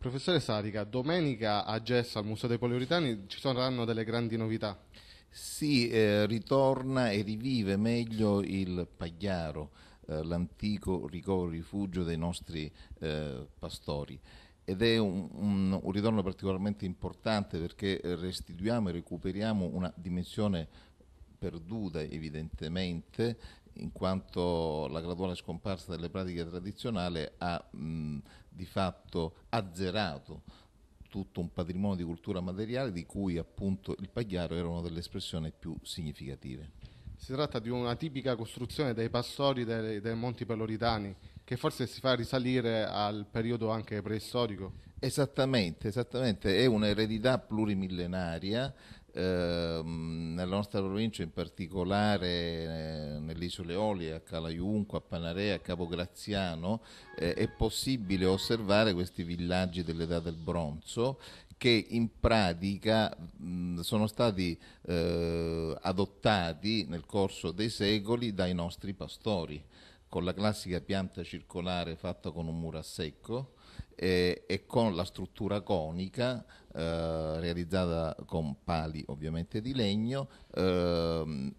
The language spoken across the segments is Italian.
Professore Sarica, domenica a Gesso al Museo dei Poliuritani ci saranno delle grandi novità. Sì, eh, ritorna e rivive meglio il Pagliaro, eh, l'antico rifugio dei nostri eh, pastori ed è un, un, un, ritorno particolarmente importante perché restituiamo e recuperiamo una dimensione perduta evidentemente in quanto la graduale scomparsa delle pratiche tradizionali ha mh, di fatto azzerato tutto un patrimonio di cultura materiale di cui appunto il pagliaro era una delle espressioni più significative. Si tratta di una tipica costruzione dei pastori dei, dei Monti Peloritani che forse si fa risalire al periodo anche preistorico. Esattamente, esattamente, è un'eredità plurimillenaria. Eh, nella nostra provincia, in particolare eh, nelle isole Olie, a Calaiunco, a Panarea, a Capograziano, eh, è possibile osservare questi villaggi dell'età del bronzo che in pratica mh, mm, sono stati eh, adottati nel corso dei secoli dai nostri pastori con la classica pianta circolare fatta con un muro a secco e, e con la struttura conica eh, realizzata con pali ovviamente di legno. Ehm,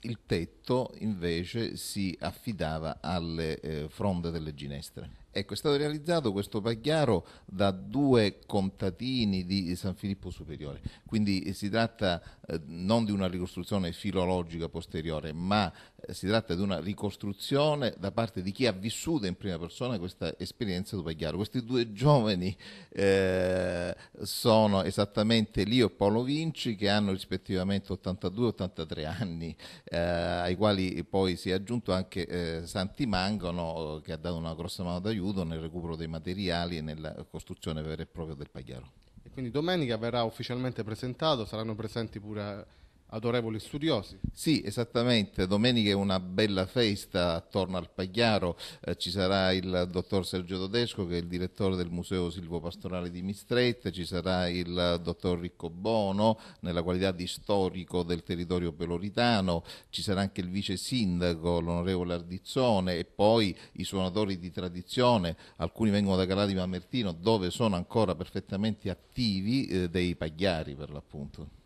il tetto invece si affidava alle eh, fronde delle ginestre. Ecco, è stato realizzato questo pagliaro da due contadini di San Filippo Superiore, quindi eh, si tratta eh, non di una ricostruzione filologica posteriore, ma eh, si tratta di una ricostruzione da parte di chi ha vissuto in prima persona questa esperienza di pagliaro. Questi due giovani eh, sono esattamente Lio e Paolo Vinci, che hanno rispettivamente 82 83 anni, eh, ai quali poi si è aggiunto anche Santi Mangono, che ha dato una grossa mano d'aiuto aiuto nel recupero dei materiali e nella costruzione vera e propria del Pagliaro. E quindi domenica verrà ufficialmente presentato, saranno presenti pure eh, adorevoli studiosi. Sì, esattamente. Domenica è una bella festa attorno al Pagliaro. Eh, ci sarà il dottor Sergio Todesco, che è il direttore del Museo Silvo Pastorale di Mistrette. ci sarà il dottor Ricco Bono, nella qualità di storico del territorio peloritano, ci sarà anche il vice sindaco, l'onorevole Ardizzone, e poi i suonatori di tradizione. Alcuni vengono da Calati Mamertino, dove sono ancora perfettamente attivi eh, dei pagliari, per l'appunto.